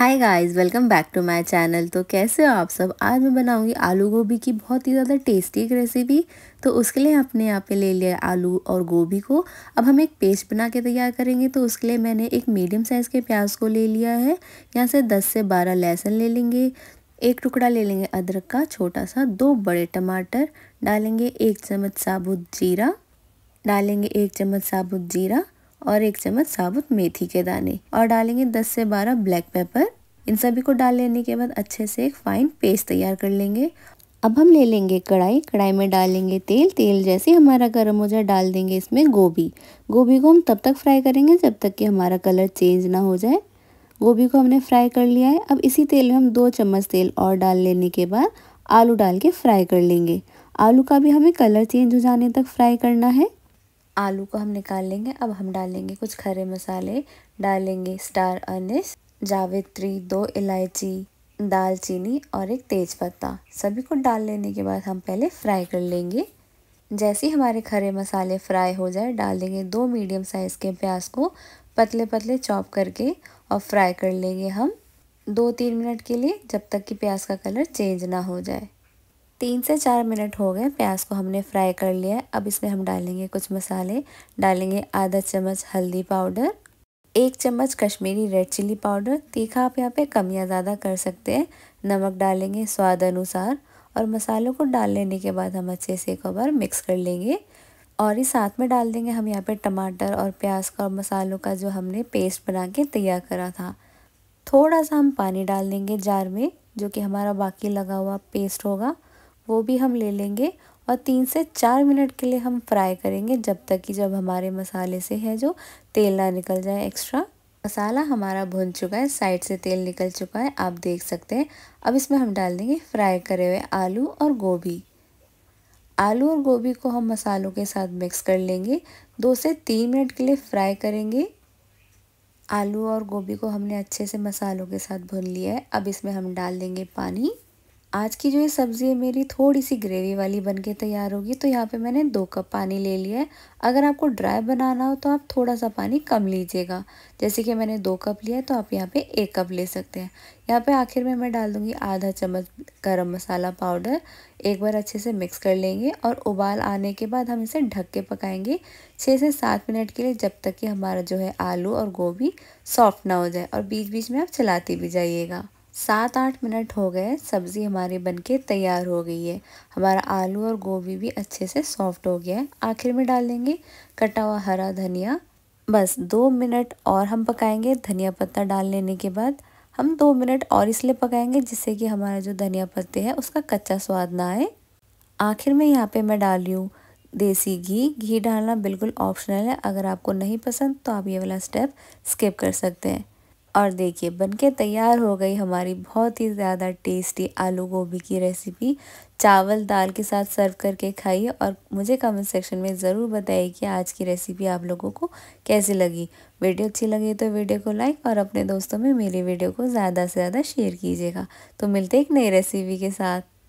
hi guys welcome back to my channel तो कैसे हो आप सब आज मैं बनाऊंगी आलू गोभी की बहुत ही ज़्यादा टेस्टी एक रेसिपी तो उसके लिए आपने यहाँ पे ले लिया आलू और गोभी को अब हम एक पेस्ट बना के तैयार करेंगे तो उसके लिए मैंने एक मीडियम साइज़ के प्याज को ले लिया है यहाँ से दस से बारह लहसुन ले लेंगे एक टुकड़ा ले लेंगे अदरक का छोटा सा दो बड़े टमाटर डालेंगे एक चम्मच साबुत जीरा डालेंगे एक चम्मच साबुत जीरा और एक चम्मच साबुत मेथी के दाने और डालेंगे 10 से 12 ब्लैक पेपर इन सभी को डाल लेने के बाद अच्छे से एक फाइन पेस्ट तैयार कर लेंगे अब हम ले लेंगे कढ़ाई कढ़ाई में डालेंगे तेल तेल जैसे हमारा गर्म हो जाए डाल देंगे इसमें गोभी गोभी को हम तब तक फ्राई करेंगे जब तक कि हमारा कलर चेंज ना हो जाए गोभी को हमने फ्राई कर लिया है अब इसी तेल में हम दो चम्मच तेल और डाल लेने के बाद आलू डाल के फ्राई कर लेंगे आलू का भी हमें कलर चेंज हो जाने तक फ्राई करना है आलू को हम निकाल लेंगे अब हम डालेंगे कुछ खरे मसाले डालेंगे स्टार अनिस जावित्री दो इलायची दालचीनी और एक तेज पत्ता सभी को डाल लेने के बाद हम पहले फ्राई कर लेंगे जैसे ही हमारे खरे मसाले फ्राई हो जाए डाल देंगे दो मीडियम साइज़ के प्याज को पतले पतले चॉप करके और फ्राई कर लेंगे हम दो तीन मिनट के लिए जब तक कि प्याज का कलर चेंज ना हो जाए तीन से चार मिनट हो गए प्याज को हमने फ्राई कर लिया है अब इसमें हम डालेंगे कुछ मसाले डालेंगे आधा चम्मच हल्दी पाउडर एक चम्मच कश्मीरी रेड चिली पाउडर तीखा आप यहाँ पे कम या ज़्यादा कर सकते हैं नमक डालेंगे स्वाद अनुसार और मसालों को डाल लेने के बाद हम अच्छे से एक बार मिक्स कर लेंगे और ही साथ में डाल देंगे हम यहाँ पे टमाटर और प्याज का और मसालों का जो हमने पेस्ट बना के तैयार करा था थोड़ा सा हम पानी डाल देंगे जार में जो कि हमारा बाकी लगा हुआ पेस्ट होगा वो भी हम ले लेंगे और तीन से चार मिनट के लिए हम फ्राई करेंगे जब तक कि जब हमारे मसाले से है जो तेल ना निकल जाए एक्स्ट्रा मसाला हमारा भुन चुका है साइड से तेल निकल चुका है आप देख सकते हैं अब इसमें हम डाल देंगे फ्राई करे हुए आलू और गोभी आलू और गोभी को हम मसालों के साथ मिक्स कर लेंगे दो से तीन मिनट के लिए फ्राई करेंगे आलू और गोभी को हमने अच्छे से मसालों के साथ भुन लिया है अब इसमें हम डाल देंगे पानी आज की जो ये सब्ज़ी है मेरी थोड़ी सी ग्रेवी वाली बन के तैयार होगी तो यहाँ पे मैंने दो कप पानी ले लिया है अगर आपको ड्राई बनाना हो तो आप थोड़ा सा पानी कम लीजिएगा जैसे कि मैंने दो कप लिया है तो आप यहाँ पे एक कप ले सकते हैं यहाँ पे आखिर में मैं डाल दूँगी आधा चम्मच गरम मसाला पाउडर एक बार अच्छे से मिक्स कर लेंगे और उबाल आने के बाद हम इसे ढक के पकाएँगे छः से सात मिनट के लिए जब तक कि हमारा जो है आलू और गोभी सॉफ्ट ना हो जाए और बीच बीच में आप चलाते भी जाइएगा सात आठ मिनट हो गए सब्ज़ी हमारी बनके तैयार हो गई है हमारा आलू और गोभी भी अच्छे से सॉफ्ट हो गया है आखिर में डालेंगे कटा हुआ हरा धनिया बस दो मिनट और हम पकाएंगे धनिया पत्ता डाल लेने के बाद हम दो मिनट और इसलिए पकाएंगे जिससे कि हमारा जो धनिया पत्ते हैं उसका कच्चा स्वाद ना आए आखिर में यहाँ पे मैं डाल रही हूँ देसी घी घी डालना बिल्कुल ऑप्शनल है अगर आपको नहीं पसंद तो आप ये वाला स्टेप स्किप कर सकते हैं और देखिए बनके तैयार हो गई हमारी बहुत ही ज़्यादा टेस्टी आलू गोभी की रेसिपी चावल दाल के साथ सर्व करके खाइए और मुझे कमेंट सेक्शन में ज़रूर बताइए कि आज की रेसिपी आप लोगों को कैसी लगी वीडियो अच्छी लगी तो वीडियो को लाइक और अपने दोस्तों में मेरी वीडियो को ज़्यादा से ज़्यादा शेयर कीजिएगा तो मिलते एक नई रेसिपी के साथ